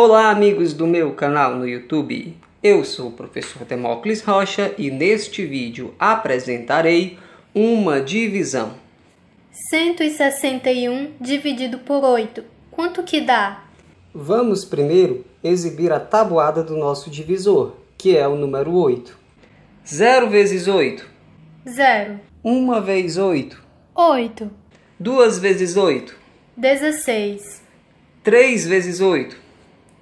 Olá, amigos do meu canal no YouTube. Eu sou o professor Demócles Rocha e neste vídeo apresentarei uma divisão. 161 dividido por 8, quanto que dá? Vamos primeiro exibir a tabuada do nosso divisor, que é o número 8. 0 vezes 8. 0. 1 vezes 8. 8. 2 vezes 8. 16. 3 vezes 8.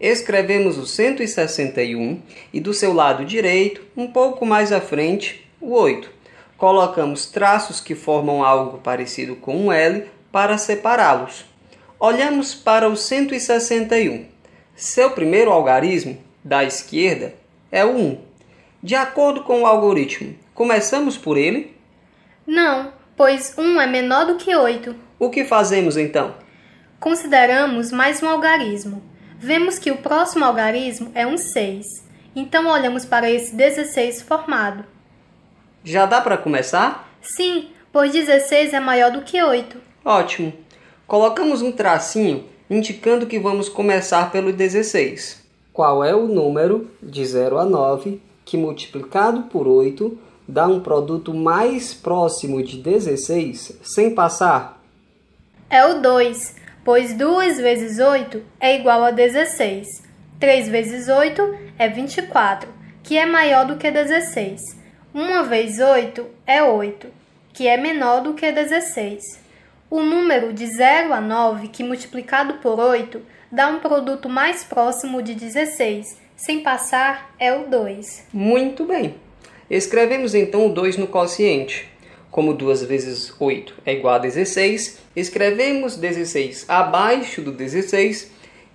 Escrevemos o 161 e do seu lado direito, um pouco mais à frente, o 8. Colocamos traços que formam algo parecido com um L para separá-los. Olhamos para o 161. Seu primeiro algarismo, da esquerda, é o 1. De acordo com o algoritmo, começamos por ele? Não, pois 1 é menor do que 8. O que fazemos então? Consideramos mais um algarismo. Vemos que o próximo algarismo é um 6. Então olhamos para esse 16 formado. Já dá para começar? Sim, pois 16 é maior do que 8. Ótimo. Colocamos um tracinho indicando que vamos começar pelo 16. Qual é o número de 0 a 9 que multiplicado por 8 dá um produto mais próximo de 16 sem passar? É o 2, pois 2 vezes 8 é igual a 16. 3 vezes 8 é 24, que é maior do que 16. 1 vezes 8 é 8, que é menor do que 16. O número de 0 a 9, que multiplicado por 8, dá um produto mais próximo de 16, sem passar é o 2. Muito bem. Escrevemos então o 2 no quociente como 2 vezes 8 é igual a 16, escrevemos 16 abaixo do 16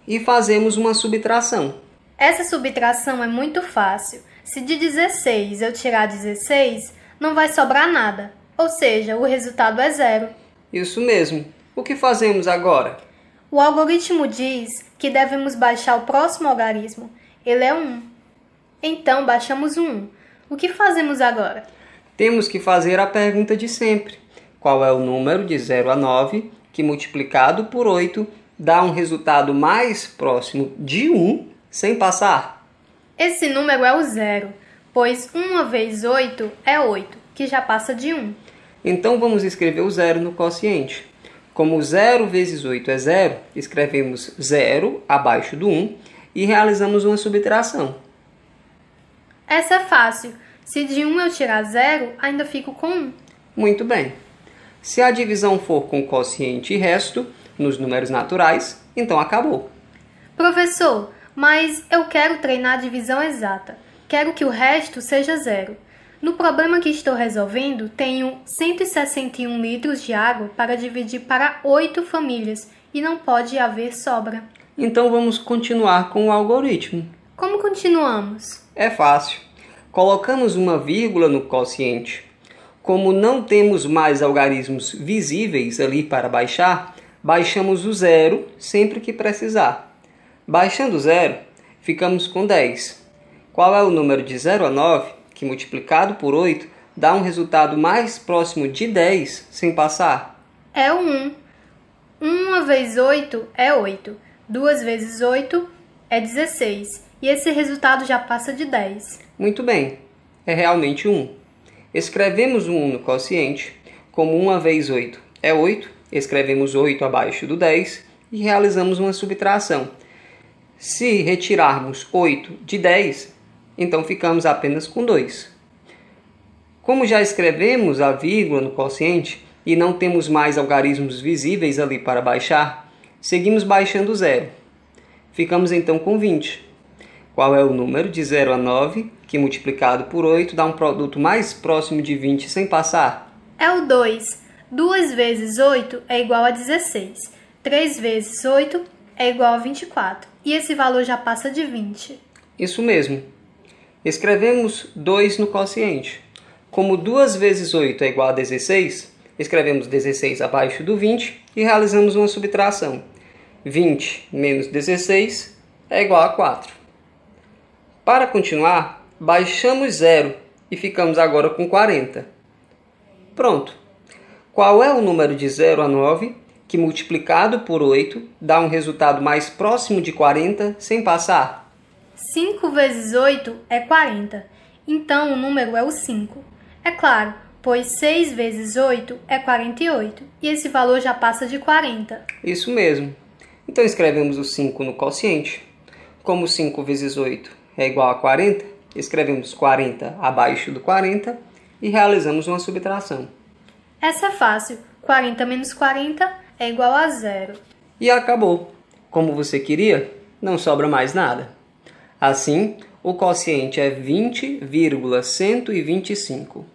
e fazemos uma subtração. Essa subtração é muito fácil. Se de 16 eu tirar 16, não vai sobrar nada, ou seja, o resultado é zero. Isso mesmo. O que fazemos agora? O algoritmo diz que devemos baixar o próximo algarismo. Ele é 1. Então, baixamos o 1. O que fazemos agora? temos que fazer a pergunta de sempre: qual é o número de 0 a 9 que multiplicado por 8 dá um resultado mais próximo de 1 sem passar? Esse número é o zero, pois 1 vezes 8 é 8, que já passa de 1. Então vamos escrever o zero no quociente. Como 0 vezes 8 é zero, escrevemos 0 abaixo do 1 e realizamos uma subtração. Essa é fácil. Se de 1 eu tirar zero, ainda fico com 1. Muito bem. Se a divisão for com quociente e resto, nos números naturais, então acabou. Professor, mas eu quero treinar a divisão exata. Quero que o resto seja zero. No problema que estou resolvendo, tenho 161 litros de água para dividir para 8 famílias e não pode haver sobra. Então vamos continuar com o algoritmo. Como continuamos? É fácil colocamos uma vírgula no quociente. Como não temos mais algarismos visíveis ali para baixar, baixamos o zero sempre que precisar. Baixando o zero, ficamos com 10. Qual é o número de 0 a 9, que multiplicado por 8 dá um resultado mais próximo de 10 sem passar? É o 1. 1 vezes 8 é 8. 2 vezes 8 é 16 e esse resultado já passa de 10. Muito bem, é realmente 1. Escrevemos o 1 no quociente como 1 vezes 8 é 8, escrevemos 8 abaixo do 10 e realizamos uma subtração. Se retirarmos 8 de 10, então ficamos apenas com 2. Como já escrevemos a vírgula no quociente e não temos mais algarismos visíveis ali para baixar, seguimos baixando zero. Ficamos então com 20 qual é o número de 0 a 9, que multiplicado por 8 dá um produto mais próximo de 20 sem passar? É o 2. 2 vezes 8 é igual a 16. 3 vezes 8 é igual a 24. E esse valor já passa de 20. Isso mesmo. Escrevemos 2 no quociente. Como 2 vezes 8 é igual a 16, escrevemos 16 abaixo do 20 e realizamos uma subtração. 20 menos 16 é igual a 4. Para continuar, baixamos zero e ficamos agora com 40. Pronto. Qual é o número de 0 a 9 que multiplicado por 8 dá um resultado mais próximo de 40 sem passar? 5 vezes 8 é 40, então o número é o 5. É claro, pois 6 vezes 8 é 48 e esse valor já passa de 40. Isso mesmo. Então escrevemos o 5 no quociente. Como 5 vezes 8 é igual a 40, escrevemos 40 abaixo do 40 e realizamos uma subtração. Essa é fácil. 40 menos 40 é igual a zero. E acabou. Como você queria, não sobra mais nada. Assim, o quociente é 20,125.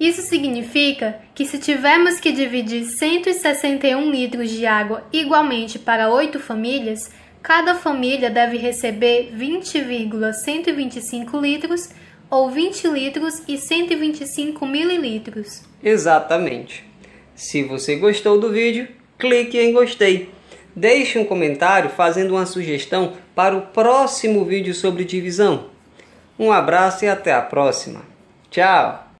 Isso significa que se tivermos que dividir 161 litros de água igualmente para oito famílias, Cada família deve receber 20,125 litros ou 20 litros e 125 mililitros. Exatamente. Se você gostou do vídeo, clique em gostei. Deixe um comentário fazendo uma sugestão para o próximo vídeo sobre divisão. Um abraço e até a próxima. Tchau!